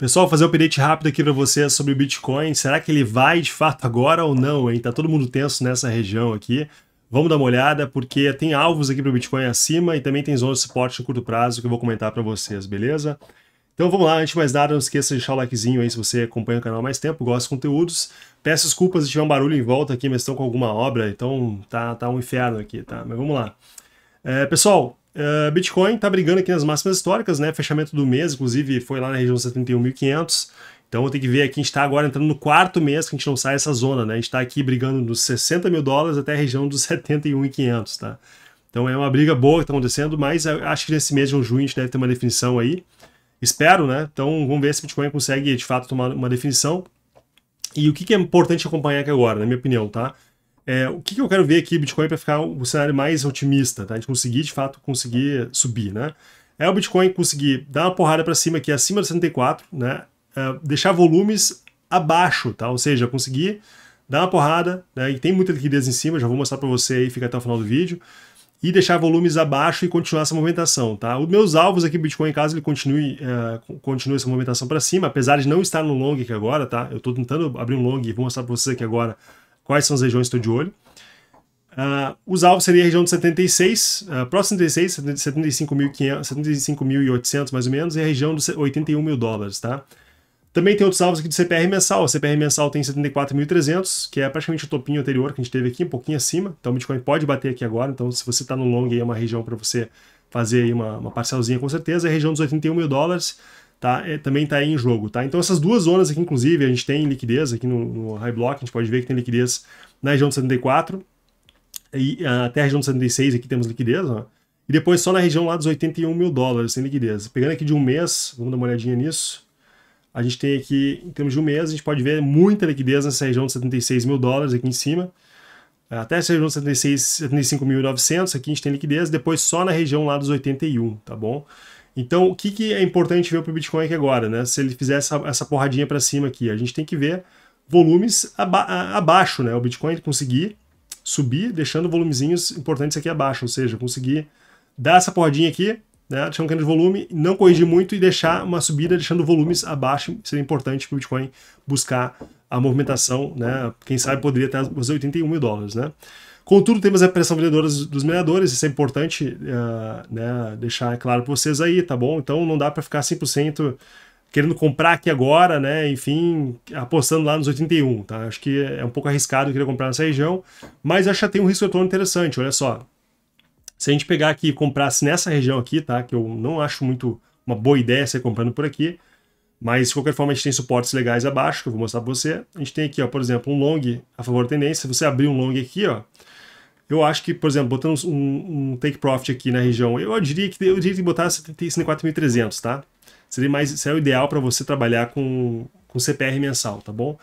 Pessoal, vou fazer um update rápido aqui para você sobre o Bitcoin. Será que ele vai de fato agora ou não? Hein? Tá todo mundo tenso nessa região aqui. Vamos dar uma olhada, porque tem alvos aqui para o Bitcoin acima e também tem zonas de suporte no curto prazo que eu vou comentar para vocês, beleza? Então vamos lá, antes de mais nada, não esqueça de deixar o likezinho aí se você acompanha o canal mais tempo, gosta de conteúdos. Peço desculpas se tiver um barulho em volta aqui, mas estão com alguma obra, então tá, tá um inferno aqui, tá? Mas vamos lá. É, pessoal, Uh, Bitcoin está brigando aqui nas máximas históricas, né? Fechamento do mês, inclusive, foi lá na região 71.500. Então, vou ter que ver aqui, a gente está agora entrando no quarto mês que a gente não sai dessa zona, né? A gente está aqui brigando dos 60 mil dólares até a região dos 71.500, tá? Então, é uma briga boa que está acontecendo, mas acho que nesse mês de junho a gente deve ter uma definição aí. Espero, né? Então, vamos ver se o Bitcoin consegue, de fato, tomar uma definição. E o que, que é importante acompanhar aqui agora, na minha opinião, tá? É, o que, que, eu quero ver aqui, Bitcoin, para ficar um cenário mais otimista, tá? A gente conseguir, de fato, conseguir subir, né? É o Bitcoin conseguir dar uma porrada para cima aqui, acima de 64, né? É, deixar volumes abaixo, tá? Ou seja, conseguir dar uma porrada, né? E tem muita liquidez em cima, já vou mostrar para você aí, fica até o final do vídeo. E deixar volumes abaixo e continuar essa movimentação, tá? Os meus alvos aqui, Bitcoin, caso ele continue, é, continue essa movimentação para cima, apesar de não estar no long aqui agora, tá? Eu estou tentando abrir um long e vou mostrar para vocês aqui agora quais são as regiões que estou de olho. Uh, os alvos seria a região de 76, uh, ah, próximo de 76, 75.800 mais ou menos, e a região dos 81 mil dólares, tá? Também tem outros alvos aqui do CPR mensal. O CPR mensal tem 74.300, que é praticamente o topinho anterior que a gente teve aqui, um pouquinho acima. Então o Bitcoin pode bater aqui agora. Então, se você está no long, aí é uma região para você fazer aí uma, uma parcelzinha com certeza. A região dos 81 mil dólares tá, é, também está em jogo. Tá? Então essas duas zonas aqui, inclusive, a gente tem liquidez aqui no, no high block, a gente pode ver que tem liquidez na região de 74, e ah, até a região de 76 aqui temos liquidez, ó, e depois só na região lá dos 81 mil dólares sem liquidez. Pegando aqui de um mês, vamos dar uma olhadinha nisso, a gente tem aqui, em termos de um mês, a gente pode ver muita liquidez nessa região de 76 mil dólares aqui em cima, até essa região de 75.900, aqui a gente tem liquidez, depois só na região lá dos 81, tá bom? Então, o que, que é importante ver para o Bitcoin aqui agora, né? Se ele fizer essa, essa porradinha para cima aqui, a gente tem que ver volumes aba abaixo, né? O Bitcoin conseguir subir, deixando volumezinhos importantes aqui abaixo, ou seja, conseguir dar essa porradinha aqui, né? Deixar um cano de volume, não corrigir muito e deixar uma subida, deixando volumes abaixo, seria importante para o Bitcoin buscar a movimentação, né? Quem sabe poderia até os 81 mil dólares, né? Contudo, temos a pressão vendedora dos mineradores, isso é importante uh, né, deixar claro para vocês aí, tá bom? Então não dá para ficar 100% querendo comprar aqui agora, né? Enfim, apostando lá nos 81, tá? Acho que é um pouco arriscado querer comprar nessa região, mas acho que tem um risco retorno interessante, olha só. Se a gente pegar aqui e comprasse nessa região aqui, tá? Que eu não acho muito uma boa ideia ser comprando por aqui, mas de qualquer forma a gente tem suportes legais abaixo, que eu vou mostrar para você. A gente tem aqui, ó, por exemplo, um long a favor da tendência. Se você abrir um long aqui, ó, eu acho que, por exemplo, botando um, um take profit aqui na região, eu diria que eu diria que botar 74.300, tá? Seria mais, seria o ideal para você trabalhar com, com CPR mensal, tá bom?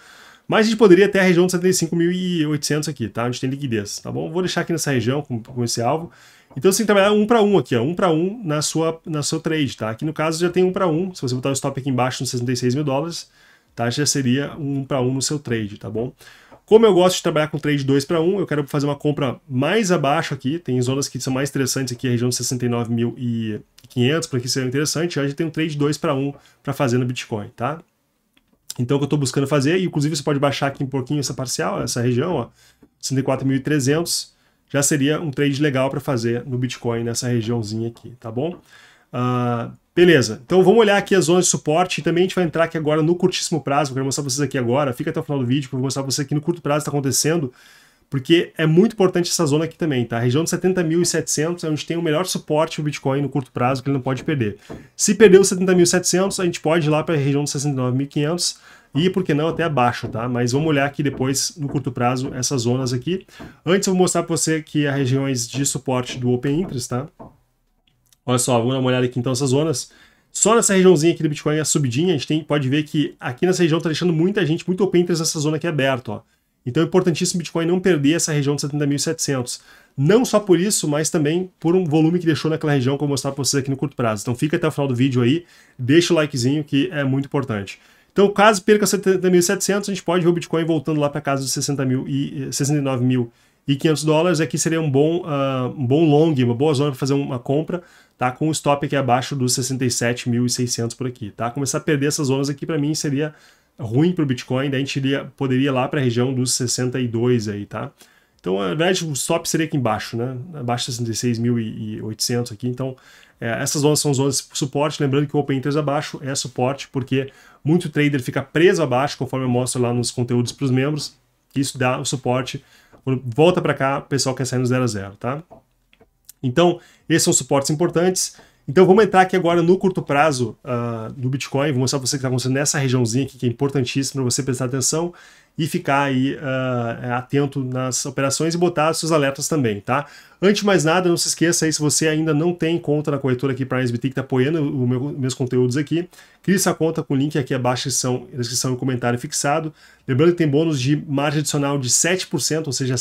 Mas a gente poderia até a região de 75.800 aqui, tá? A gente tem liquidez, tá bom? Vou deixar aqui nessa região com, com esse alvo. Então você tem que trabalhar um para um aqui, ó, um para um na sua, na sua trade, tá? Aqui no caso já tem um para um, se você botar o stop aqui embaixo nos 66 mil dólares, tá? Já seria um para um no seu trade, tá bom? Como eu gosto de trabalhar com trade 2 para 1, eu quero fazer uma compra mais abaixo aqui. Tem zonas que são mais interessantes aqui, a região de 69.500, para aqui seja interessante. Aí já tem um trade 2 para 1 para fazer no Bitcoin, tá? Então, o que eu estou buscando fazer, e inclusive você pode baixar aqui um pouquinho essa parcial, essa região, 64.300, já seria um trade legal para fazer no Bitcoin nessa regiãozinha aqui, tá bom? Uh, beleza, então vamos olhar aqui as zonas de suporte e também a gente vai entrar aqui agora no curtíssimo prazo, quero mostrar pra vocês aqui agora, fica até o final do vídeo que eu vou mostrar pra vocês aqui no curto prazo está acontecendo, porque é muito importante essa zona aqui também, tá? A região de 70.700 é onde tem o melhor suporte para o Bitcoin no curto prazo, que ele não pode perder. Se perder os 70.700, a gente pode ir lá para a região de 69.500 e, por que não, até abaixo, tá? Mas vamos olhar aqui depois, no curto prazo, essas zonas aqui. Antes eu vou mostrar para você aqui as regiões de suporte do Open Interest, tá? Olha só, vamos dar uma olhada aqui então nessas zonas. Só nessa regiãozinha aqui do Bitcoin, a subidinha, a gente tem, pode ver que aqui nessa região está deixando muita gente, muito open interest nessa zona aqui aberta. Ó. Então é importantíssimo o Bitcoin não perder essa região de 70.700. Não só por isso, mas também por um volume que deixou naquela região, que eu mostrar para vocês aqui no curto prazo. Então fica até o final do vídeo aí, deixa o likezinho que é muito importante. Então caso perca 70.700, a gente pode ver o Bitcoin voltando lá para casa dos 69.000 mil e eh, mil e 500 dólares aqui é seria um bom, uh, um bom long, uma boa zona para fazer uma compra, tá? Com o stop aqui abaixo dos 67.600 por aqui, tá? Começar a perder essas zonas aqui para mim seria ruim para o Bitcoin, daí a gente iria, poderia ir lá para a região dos 62 aí, tá? Então, na verdade, o stop seria aqui embaixo, né? Abaixo de 66.800 aqui. Então, é, essas zonas são zonas de suporte. Lembrando que o Open Interest abaixo é suporte, porque muito trader fica preso abaixo, conforme eu mostro lá nos conteúdos para os membros. Isso dá o suporte quando volta para cá, o pessoal quer sair no 0 a 0, tá? Então, esses são suportes importantes. Então, vamos entrar aqui agora no curto prazo uh, do Bitcoin. Vou mostrar para você que está acontecendo nessa regiãozinha aqui, que é importantíssimo para você prestar atenção e ficar aí uh, atento nas operações e botar seus alertas também, tá? Antes de mais nada, não se esqueça aí, se você ainda não tem conta na corretora aqui para a SBT, que está apoiando os meu, meus conteúdos aqui, crie sua conta com o link aqui abaixo na descrição e comentário fixado. Lembrando que tem bônus de margem adicional de 7%, ou seja,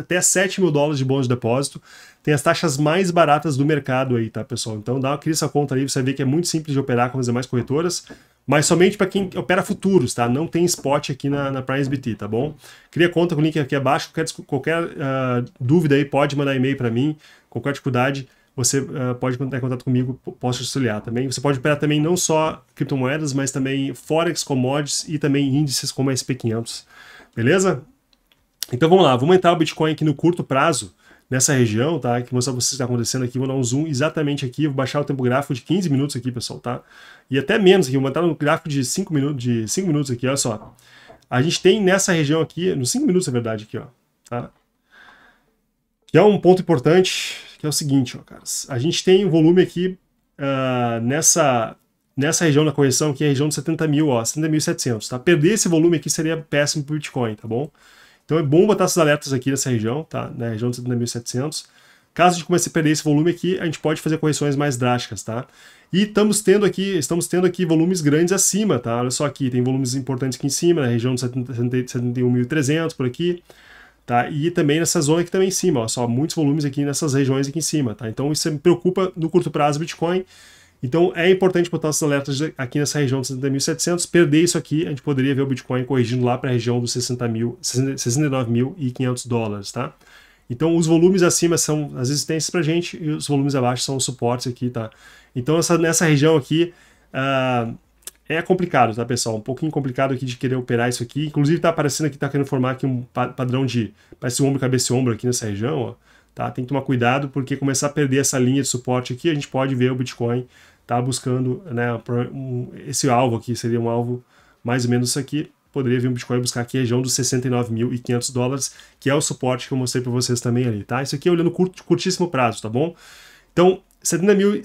até 7 mil dólares de bônus de depósito. Tem as taxas mais baratas do mercado aí, tá, pessoal? Então dá, crie sua conta aí, você vai ver que é muito simples de operar com as demais corretoras. Mas somente para quem opera futuros, tá? Não tem spot aqui na, na PrimeSBT, tá bom? Cria conta com o link aqui abaixo. Qualquer, qualquer uh, dúvida aí, pode mandar e-mail para mim. Qualquer dificuldade, você uh, pode entrar em contato comigo, posso te auxiliar também. Tá você pode operar também não só criptomoedas, mas também Forex, commodities e também índices como SP500, beleza? Então vamos lá, vamos entrar o Bitcoin aqui no curto prazo nessa região, tá? Que mostrar pra vocês o que está acontecendo aqui. Vou dar um zoom exatamente aqui, vou baixar o tempo gráfico de 15 minutos aqui, pessoal, tá? E até menos aqui, vou botar no gráfico de 5 minutos, de 5 minutos aqui, olha só. A gente tem nessa região aqui, nos 5 minutos, na verdade, aqui, ó, tá? Que é um ponto importante, que é o seguinte, ó, caras. A gente tem um volume aqui uh, nessa, nessa região da correção, que é a região de 70 mil, ó, 70.700, tá? Perder esse volume aqui seria péssimo pro Bitcoin, tá bom? Então é bom botar esses alertas aqui nessa região, tá? Na região de 70.700. Caso a gente comece a perder esse volume aqui, a gente pode fazer correções mais drásticas, tá? E estamos tendo aqui, estamos tendo aqui volumes grandes acima, tá? Olha só aqui, tem volumes importantes aqui em cima, na região de 71.300 por aqui, tá? E também nessa zona aqui também em cima, ó, só muitos volumes aqui nessas regiões aqui em cima, tá? Então isso me preocupa no curto prazo Bitcoin. Então é importante botar os alertas aqui nessa região dos 60.700. Perder isso aqui, a gente poderia ver o Bitcoin corrigindo lá para a região dos 69.500 dólares, tá? Então os volumes acima são as resistências para a gente e os volumes abaixo são os suportes aqui, tá? Então essa, nessa região aqui uh, é complicado, tá, pessoal? Um pouquinho complicado aqui de querer operar isso aqui. Inclusive tá aparecendo aqui, tá querendo formar aqui um padrão de... Parece ombro, cabeça e ombro aqui nessa região, ó. Tá? Tem que tomar cuidado porque começar a perder essa linha de suporte aqui, a gente pode ver o Bitcoin está buscando né, um, esse alvo aqui, seria um alvo mais ou menos isso aqui, poderia vir um Bitcoin buscar aqui a região dos 69.500 dólares, que é o suporte que eu mostrei para vocês também ali, tá? Isso aqui é olhando curto, curtíssimo prazo, tá bom? Então, 70.700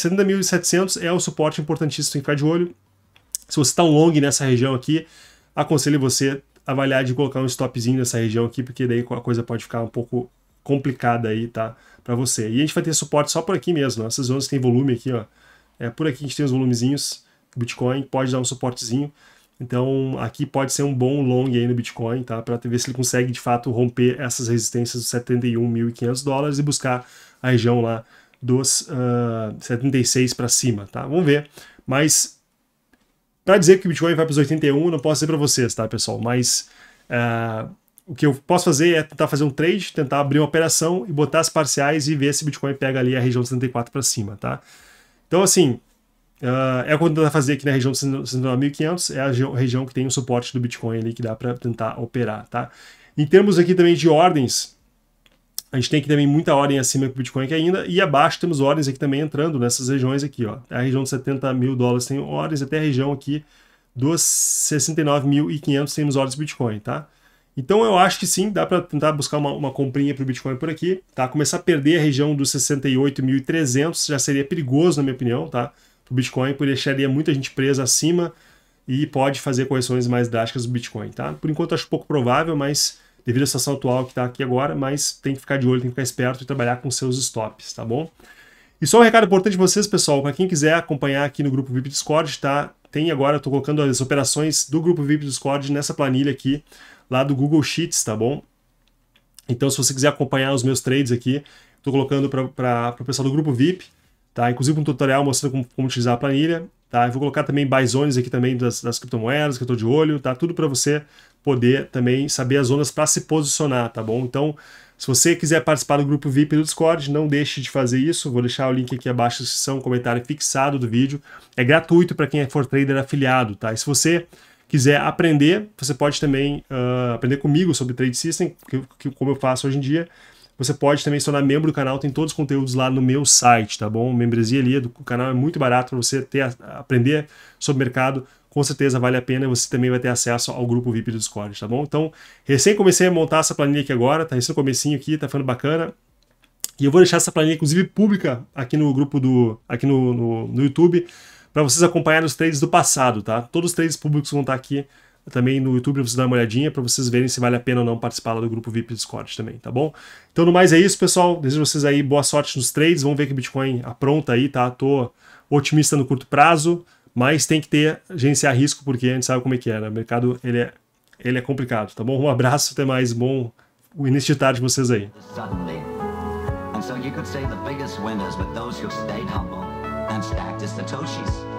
70, 70 é o suporte importantíssimo, tem que ficar de olho. Se você está um long nessa região aqui, aconselho você avaliar de colocar um stopzinho nessa região aqui, porque daí a coisa pode ficar um pouco complicada aí, tá? Para você. E a gente vai ter suporte só por aqui mesmo, ó. essas zonas que tem volume aqui, ó. É, por aqui a gente tem os volumezinhos, Bitcoin pode dar um suportezinho. Então aqui pode ser um bom long aí no Bitcoin, tá? Para ver se ele consegue de fato romper essas resistências dos 71.500 dólares e buscar a região lá dos uh, 76 para cima, tá? Vamos ver. Mas para dizer que o Bitcoin vai para os 81, não posso dizer para vocês, tá, pessoal? Mas uh, o que eu posso fazer é tentar fazer um trade, tentar abrir uma operação e botar as parciais e ver se o Bitcoin pega ali a região 74 para cima, tá? Então, assim, uh, é o que eu vou tentar fazer aqui na região de 1.500 é a região que tem o suporte do Bitcoin ali que dá para tentar operar, tá? Em termos aqui também de ordens, a gente tem aqui também muita ordem acima do Bitcoin aqui ainda, e abaixo temos ordens aqui também entrando nessas regiões aqui, ó. É a região de 70 mil dólares tem ordens, até a região aqui dos 69.500 temos ordens Bitcoin, tá? Então eu acho que sim, dá para tentar buscar uma, uma comprinha para o Bitcoin por aqui, tá? Começar a perder a região dos 68.300 já seria perigoso, na minha opinião, tá? O Bitcoin por deixaria muita gente presa acima e pode fazer correções mais drásticas do Bitcoin, tá? Por enquanto acho pouco provável, mas devido à situação atual que está aqui agora, mas tem que ficar de olho, tem que ficar esperto e trabalhar com seus stops, tá bom? E só um recado importante para vocês, pessoal, para quem quiser acompanhar aqui no grupo VIP Discord, tá? Tem agora, estou colocando as operações do grupo VIP Discord nessa planilha aqui, lá do Google Sheets, tá bom? Então, se você quiser acompanhar os meus trades aqui, estou colocando para o pessoal do grupo VIP, tá? Inclusive um tutorial mostrando como, como utilizar a planilha, tá? Eu vou colocar também buy zones aqui também das, das criptomoedas que eu estou de olho, tá? Tudo para você poder também saber as zonas para se posicionar, tá bom? Então, se você quiser participar do grupo VIP do Discord, não deixe de fazer isso. Vou deixar o link aqui abaixo na descrição, comentário fixado do vídeo. É gratuito para quem é for trader afiliado, tá? E se você quiser aprender, você pode também uh, aprender comigo sobre Trade System, que, que, como eu faço hoje em dia. Você pode também se tornar membro do canal, tem todos os conteúdos lá no meu site, tá bom? Membresia ali do canal é muito barato para você ter, aprender sobre mercado com certeza vale a pena você também vai ter acesso ao grupo VIP do Discord, tá bom? Então, recém comecei a montar essa planilha aqui agora, tá recém comecinho aqui, tá ficando bacana. E eu vou deixar essa planilha, inclusive, pública aqui no grupo do. aqui no, no, no YouTube para vocês acompanharem os trades do passado, tá? Todos os trades públicos vão estar aqui também no YouTube para vocês darem uma olhadinha, para vocês verem se vale a pena ou não participar lá do grupo VIP Discord também, tá bom? Então, no mais é isso, pessoal. Desejo vocês aí boa sorte nos trades. Vamos ver que Bitcoin apronta aí, tá? Tô otimista no curto prazo, mas tem que ter gerenciar risco, porque a gente sabe como é que é, né? O mercado, ele é, ele é complicado, tá bom? Um abraço, até mais. Bom o início de tarde de vocês aí. and stacked as Satoshis.